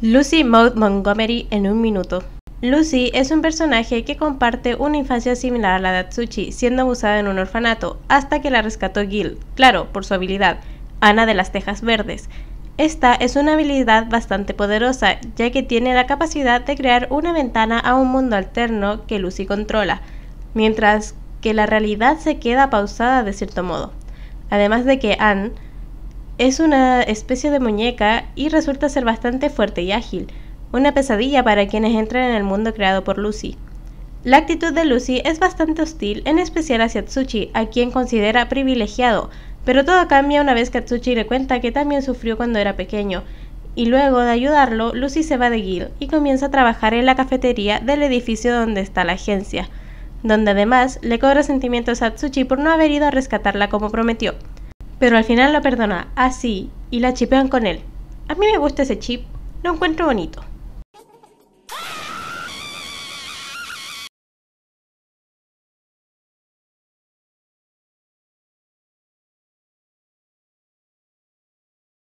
Lucy Maud Montgomery en un minuto. Lucy es un personaje que comparte una infancia similar a la de Atsushi, siendo abusada en un orfanato, hasta que la rescató Gil, claro, por su habilidad, Ana de las Tejas Verdes. Esta es una habilidad bastante poderosa, ya que tiene la capacidad de crear una ventana a un mundo alterno que Lucy controla, mientras que la realidad se queda pausada de cierto modo. Además de que Anne es una especie de muñeca y resulta ser bastante fuerte y ágil, una pesadilla para quienes entran en el mundo creado por Lucy. La actitud de Lucy es bastante hostil, en especial hacia Tsuchi, a quien considera privilegiado, pero todo cambia una vez que Tsuchi le cuenta que también sufrió cuando era pequeño, y luego de ayudarlo, Lucy se va de Gil y comienza a trabajar en la cafetería del edificio donde está la agencia, donde además le cobra sentimientos a Tsuchi por no haber ido a rescatarla como prometió pero al final lo perdona así y la chipean con él. A mí me gusta ese chip, lo encuentro bonito.